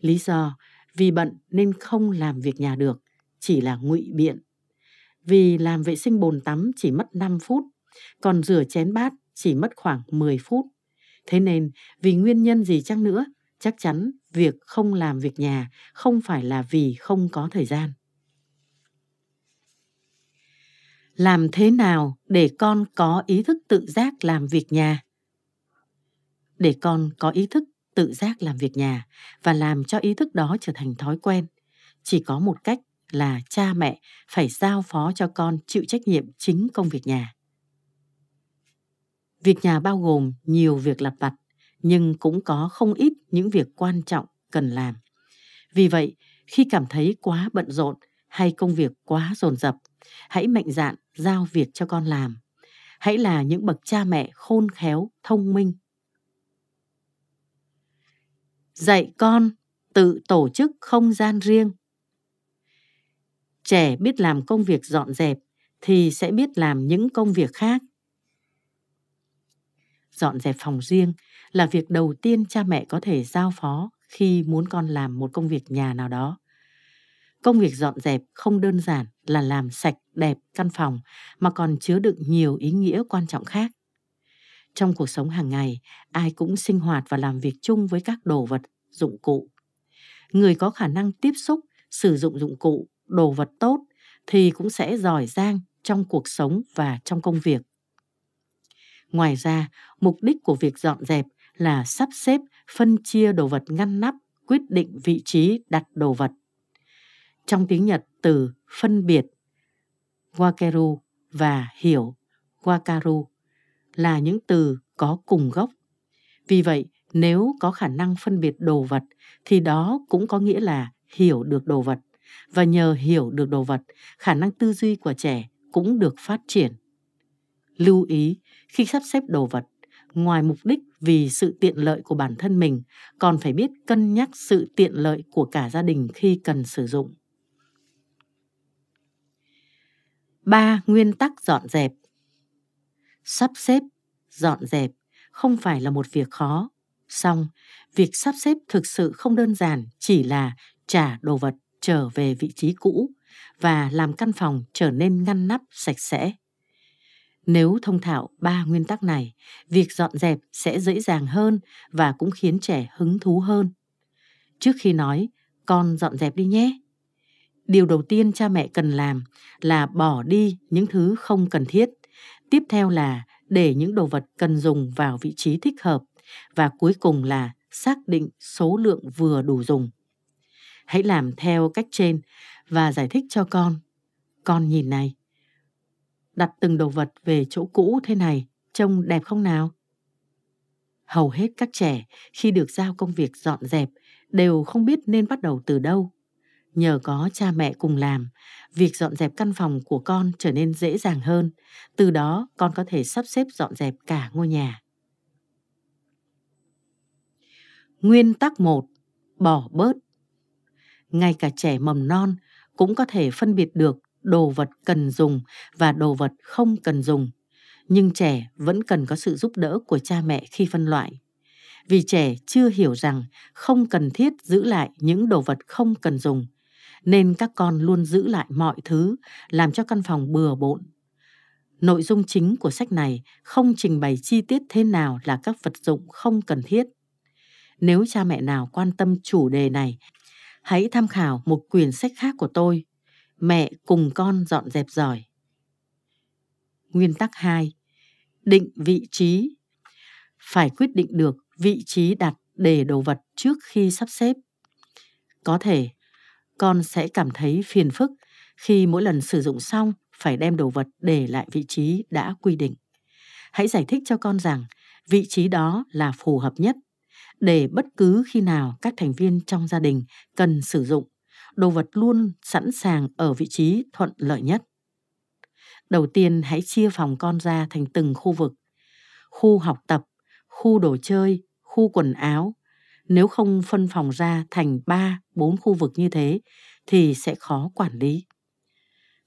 Lý do vì bận nên không làm việc nhà được, chỉ là ngụy biện. Vì làm vệ sinh bồn tắm chỉ mất 5 phút, còn rửa chén bát chỉ mất khoảng 10 phút. Thế nên, vì nguyên nhân gì chăng nữa, chắc chắn việc không làm việc nhà không phải là vì không có thời gian. Làm thế nào để con có ý thức tự giác làm việc nhà? Để con có ý thức tự giác làm việc nhà và làm cho ý thức đó trở thành thói quen, chỉ có một cách là cha mẹ phải giao phó cho con chịu trách nhiệm chính công việc nhà Việc nhà bao gồm nhiều việc lặt vặt, nhưng cũng có không ít những việc quan trọng cần làm. Vì vậy, khi cảm thấy quá bận rộn hay công việc quá dồn dập, hãy mạnh dạn giao việc cho con làm. Hãy là những bậc cha mẹ khôn khéo, thông minh. Dạy con tự tổ chức không gian riêng. Trẻ biết làm công việc dọn dẹp thì sẽ biết làm những công việc khác dọn dẹp phòng riêng là việc đầu tiên cha mẹ có thể giao phó khi muốn con làm một công việc nhà nào đó công việc dọn dẹp không đơn giản là làm sạch đẹp căn phòng mà còn chứa đựng nhiều ý nghĩa quan trọng khác trong cuộc sống hàng ngày ai cũng sinh hoạt và làm việc chung với các đồ vật dụng cụ người có khả năng tiếp xúc sử dụng dụng cụ đồ vật tốt thì cũng sẽ giỏi giang trong cuộc sống và trong công việc Ngoài ra, mục đích của việc dọn dẹp là sắp xếp, phân chia đồ vật ngăn nắp, quyết định vị trí đặt đồ vật. Trong tiếng Nhật, từ phân biệt wakeru và hiểu wakaru là những từ có cùng gốc. Vì vậy, nếu có khả năng phân biệt đồ vật thì đó cũng có nghĩa là hiểu được đồ vật và nhờ hiểu được đồ vật, khả năng tư duy của trẻ cũng được phát triển. Lưu ý, khi sắp xếp đồ vật ngoài mục đích vì sự tiện lợi của bản thân mình còn phải biết cân nhắc sự tiện lợi của cả gia đình khi cần sử dụng 3. Nguyên tắc dọn dẹp Sắp xếp, dọn dẹp không phải là một việc khó. Xong, việc sắp xếp thực sự không đơn giản chỉ là trả đồ vật trở về vị trí cũ và làm căn phòng trở nên ngăn nắp sạch sẽ. Nếu thông thạo ba nguyên tắc này, việc dọn dẹp sẽ dễ dàng hơn và cũng khiến trẻ hứng thú hơn. Trước khi nói, con dọn dẹp đi nhé. Điều đầu tiên cha mẹ cần làm là bỏ đi những thứ không cần thiết. Tiếp theo là để những đồ vật cần dùng vào vị trí thích hợp và cuối cùng là xác định số lượng vừa đủ dùng. Hãy làm theo cách trên và giải thích cho con. Con nhìn này, đặt từng đồ vật về chỗ cũ thế này, trông đẹp không nào? Hầu hết các trẻ khi được giao công việc dọn dẹp đều không biết nên bắt đầu từ đâu. Nhờ có cha mẹ cùng làm, việc dọn dẹp căn phòng của con trở nên dễ dàng hơn, từ đó con có thể sắp xếp dọn dẹp cả ngôi nhà. Nguyên tắc một Bỏ bớt. Ngay cả trẻ mầm non cũng có thể phân biệt được đồ vật cần dùng và đồ vật không cần dùng. Nhưng trẻ vẫn cần có sự giúp đỡ của cha mẹ khi phân loại. Vì trẻ chưa hiểu rằng không cần thiết giữ lại những đồ vật không cần dùng, nên các con luôn giữ lại mọi thứ, làm cho căn phòng bừa bộn. Nội dung chính của sách này không trình bày chi tiết thế nào là các vật dụng không cần thiết. Nếu cha mẹ nào quan tâm chủ đề này, hãy tham khảo một quyển sách khác của tôi mẹ cùng con dọn dẹp giỏi. Nguyên tắc 2. Định vị trí. Phải quyết định được vị trí đặt để đồ vật trước khi sắp xếp. Có thể con sẽ cảm thấy phiền phức khi mỗi lần sử dụng xong phải đem đồ vật để lại vị trí đã quy định. Hãy giải thích cho con rằng vị trí đó là phù hợp nhất để bất cứ khi nào các thành viên trong gia đình cần sử dụng đồ vật luôn sẵn sàng ở vị trí thuận lợi nhất. Đầu tiên hãy chia phòng con ra thành từng khu vực. Khu học tập, khu đồ chơi, khu quần áo. Nếu không phân phòng ra thành 3, 4 khu vực như thế thì sẽ khó quản lý.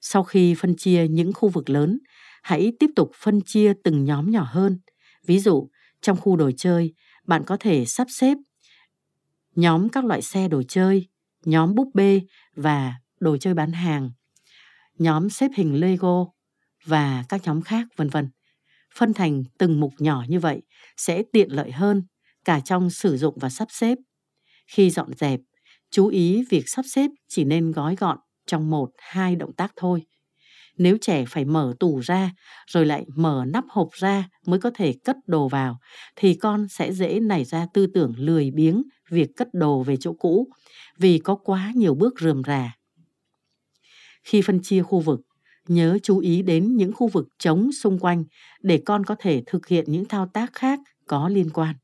Sau khi phân chia những khu vực lớn, hãy tiếp tục phân chia từng nhóm nhỏ hơn. Ví dụ, trong khu đồ chơi, bạn có thể sắp xếp nhóm các loại xe đồ chơi, nhóm búp bê và đồ chơi bán hàng, nhóm xếp hình Lego và các nhóm khác vân vân. Phân thành từng mục nhỏ như vậy sẽ tiện lợi hơn cả trong sử dụng và sắp xếp. Khi dọn dẹp, chú ý việc sắp xếp chỉ nên gói gọn trong một hai động tác thôi nếu trẻ phải mở tủ ra rồi lại mở nắp hộp ra mới có thể cất đồ vào thì con sẽ dễ nảy ra tư tưởng lười biếng việc cất đồ về chỗ cũ vì có quá nhiều bước rườm rà. Khi phân chia khu vực, nhớ chú ý đến những khu vực trống xung quanh để con có thể thực hiện những thao tác khác có liên quan.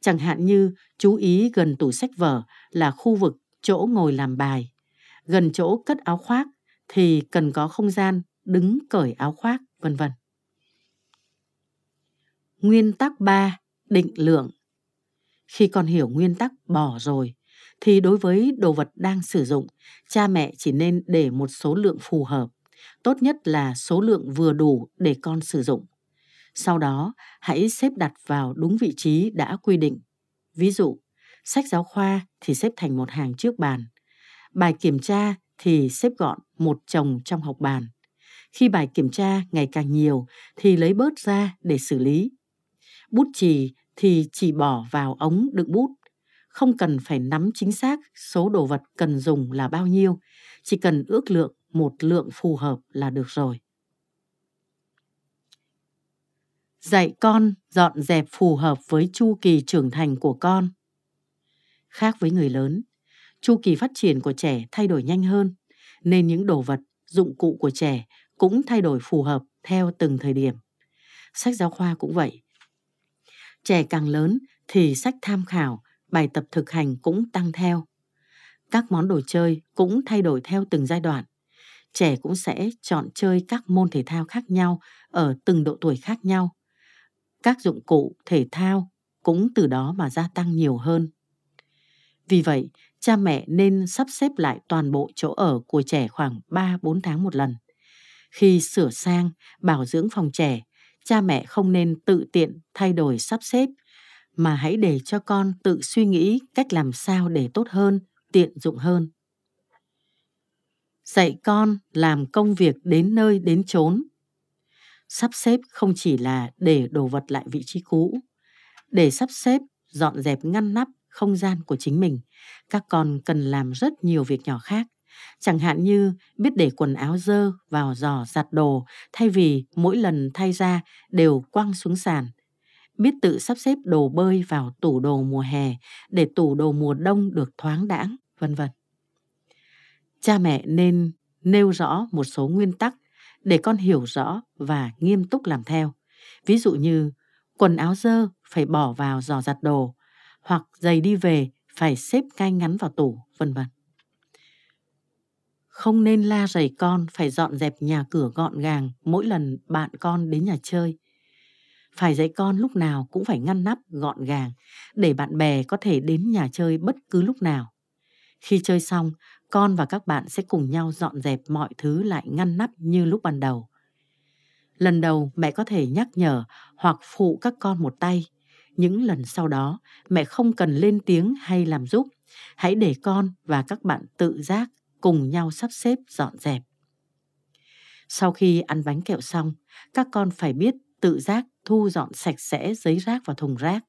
Chẳng hạn như chú ý gần tủ sách vở là khu vực chỗ ngồi làm bài, gần chỗ cất áo khoác thì cần có không gian đứng cởi áo khoác, vân vân. Nguyên tắc 3, định lượng. Khi con hiểu nguyên tắc bỏ rồi thì đối với đồ vật đang sử dụng, cha mẹ chỉ nên để một số lượng phù hợp, tốt nhất là số lượng vừa đủ để con sử dụng. Sau đó, hãy xếp đặt vào đúng vị trí đã quy định. Ví dụ, sách giáo khoa thì xếp thành một hàng trước bàn, bài kiểm tra thì xếp gọn một chồng trong học bàn. Khi bài kiểm tra ngày càng nhiều thì lấy bớt ra để xử lý. Bút chì thì chỉ bỏ vào ống đựng bút. Không cần phải nắm chính xác số đồ vật cần dùng là bao nhiêu, chỉ cần ước lượng một lượng phù hợp là được rồi. Dạy con dọn dẹp phù hợp với chu kỳ trưởng thành của con. Khác với người lớn, chu kỳ phát triển của trẻ thay đổi nhanh hơn, nên những đồ vật, dụng cụ của trẻ cũng thay đổi phù hợp theo từng thời điểm. Sách giáo khoa cũng vậy. Trẻ càng lớn thì sách tham khảo, bài tập thực hành cũng tăng theo. Các món đồ chơi cũng thay đổi theo từng giai đoạn. Trẻ cũng sẽ chọn chơi các môn thể thao khác nhau ở từng độ tuổi khác nhau. Các dụng cụ thể thao cũng từ đó mà gia tăng nhiều hơn. Vì vậy, cha mẹ nên sắp xếp lại toàn bộ chỗ ở của trẻ khoảng 3-4 tháng một lần. Khi sửa sang, bảo dưỡng phòng trẻ, cha mẹ không nên tự tiện thay đổi sắp xếp, mà hãy để cho con tự suy nghĩ cách làm sao để tốt hơn, tiện dụng hơn. Dạy con làm công việc đến nơi đến chốn. Sắp xếp không chỉ là để đồ vật lại vị trí cũ, để sắp xếp, dọn dẹp ngăn nắp không gian của chính mình các con cần làm rất nhiều việc nhỏ khác chẳng hạn như biết để quần áo dơ vào giò giặt đồ thay vì mỗi lần thay ra đều quăng xuống sàn biết tự sắp xếp đồ bơi vào tủ đồ mùa hè để tủ đồ mùa đông được thoáng đãng vân vân cha mẹ nên nêu rõ một số nguyên tắc để con hiểu rõ và nghiêm túc làm theo ví dụ như quần áo dơ phải bỏ vào giò giặt đồ hoặc giày đi về phải xếp ngay ngắn vào tủ, vân vân. Không nên la rầy con phải dọn dẹp nhà cửa gọn gàng mỗi lần bạn con đến nhà chơi. Phải dạy con lúc nào cũng phải ngăn nắp gọn gàng để bạn bè có thể đến nhà chơi bất cứ lúc nào. Khi chơi xong, con và các bạn sẽ cùng nhau dọn dẹp mọi thứ lại ngăn nắp như lúc ban đầu. Lần đầu mẹ có thể nhắc nhở hoặc phụ các con một tay – những lần sau đó mẹ không cần lên tiếng hay làm giúp hãy để con và các bạn tự giác cùng nhau sắp xếp dọn dẹp sau khi ăn bánh kẹo xong các con phải biết tự giác thu dọn sạch sẽ giấy rác và thùng rác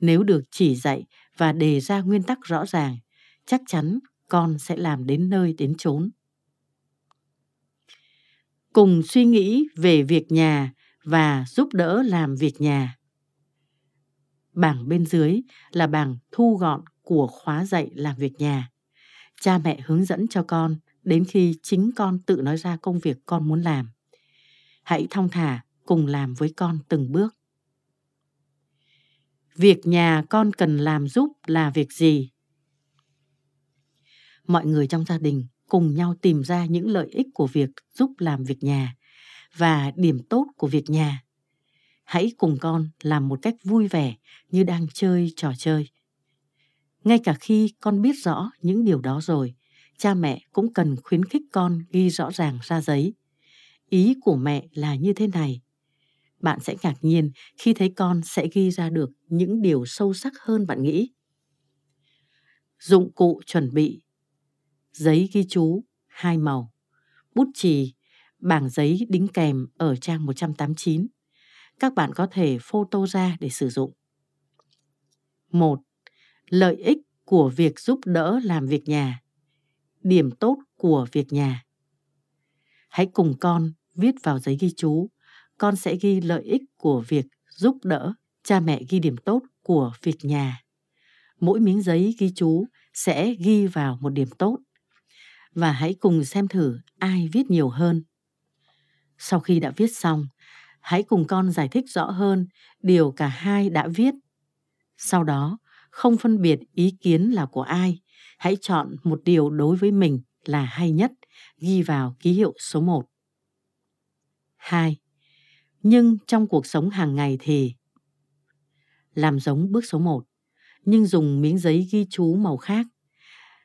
nếu được chỉ dạy và đề ra nguyên tắc rõ ràng chắc chắn con sẽ làm đến nơi đến chốn cùng suy nghĩ về việc nhà và giúp đỡ làm việc nhà bảng bên dưới là bảng thu gọn của khóa dạy làm việc nhà. Cha mẹ hướng dẫn cho con đến khi chính con tự nói ra công việc con muốn làm. Hãy thong thả cùng làm với con từng bước. Việc nhà con cần làm giúp là việc gì? Mọi người trong gia đình cùng nhau tìm ra những lợi ích của việc giúp làm việc nhà và điểm tốt của việc nhà hãy cùng con làm một cách vui vẻ như đang chơi trò chơi ngay cả khi con biết rõ những điều đó rồi cha mẹ cũng cần khuyến khích con ghi rõ ràng ra giấy ý của mẹ là như thế này bạn sẽ ngạc nhiên khi thấy con sẽ ghi ra được những điều sâu sắc hơn bạn nghĩ dụng cụ chuẩn bị giấy ghi chú hai màu bút chì bảng giấy đính kèm ở trang 189 các bạn có thể photo ra để sử dụng. 1. Lợi ích của việc giúp đỡ làm việc nhà. Điểm tốt của việc nhà. Hãy cùng con viết vào giấy ghi chú. Con sẽ ghi lợi ích của việc giúp đỡ. Cha mẹ ghi điểm tốt của việc nhà. Mỗi miếng giấy ghi chú sẽ ghi vào một điểm tốt. Và hãy cùng xem thử ai viết nhiều hơn. Sau khi đã viết xong, hãy cùng con giải thích rõ hơn điều cả hai đã viết. Sau đó, không phân biệt ý kiến là của ai, hãy chọn một điều đối với mình là hay nhất, ghi vào ký hiệu số 1. 2. Nhưng trong cuộc sống hàng ngày thì làm giống bước số 1, nhưng dùng miếng giấy ghi chú màu khác.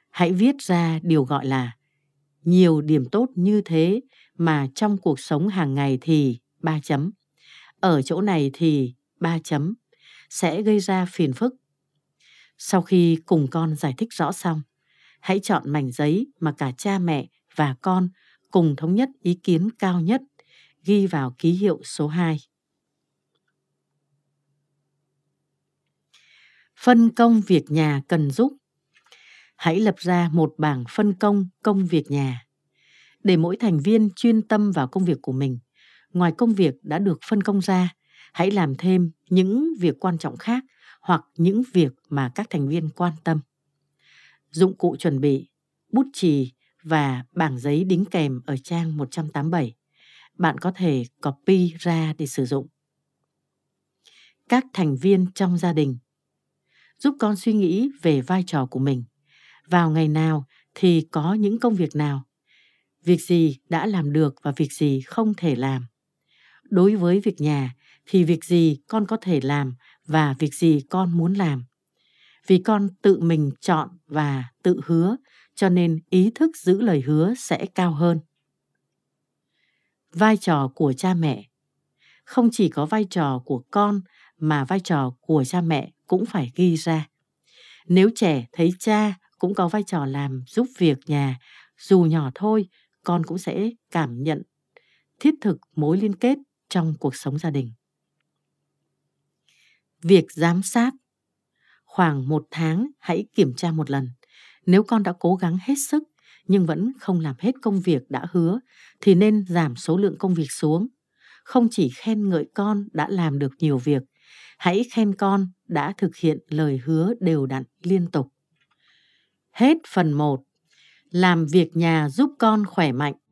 Hãy viết ra điều gọi là nhiều điểm tốt như thế mà trong cuộc sống hàng ngày thì ba chấm. Ở chỗ này thì ba chấm sẽ gây ra phiền phức. Sau khi cùng con giải thích rõ xong, hãy chọn mảnh giấy mà cả cha mẹ và con cùng thống nhất ý kiến cao nhất, ghi vào ký hiệu số 2. Phân công việc nhà cần giúp. Hãy lập ra một bảng phân công công việc nhà để mỗi thành viên chuyên tâm vào công việc của mình ngoài công việc đã được phân công ra hãy làm thêm những việc quan trọng khác hoặc những việc mà các thành viên quan tâm dụng cụ chuẩn bị bút chì và bảng giấy đính kèm ở trang 187. Bạn có thể copy ra để sử dụng. Các thành viên trong gia đình giúp con suy nghĩ về vai trò của mình. Vào ngày nào thì có những công việc nào, việc gì đã làm được và việc gì không thể làm đối với việc nhà thì việc gì con có thể làm và việc gì con muốn làm vì con tự mình chọn và tự hứa cho nên ý thức giữ lời hứa sẽ cao hơn vai trò của cha mẹ không chỉ có vai trò của con mà vai trò của cha mẹ cũng phải ghi ra nếu trẻ thấy cha cũng có vai trò làm giúp việc nhà dù nhỏ thôi con cũng sẽ cảm nhận thiết thực mối liên kết trong cuộc sống gia đình. Việc giám sát Khoảng một tháng hãy kiểm tra một lần. Nếu con đã cố gắng hết sức nhưng vẫn không làm hết công việc đã hứa thì nên giảm số lượng công việc xuống. Không chỉ khen ngợi con đã làm được nhiều việc, hãy khen con đã thực hiện lời hứa đều đặn liên tục. Hết phần 1. Làm việc nhà giúp con khỏe mạnh.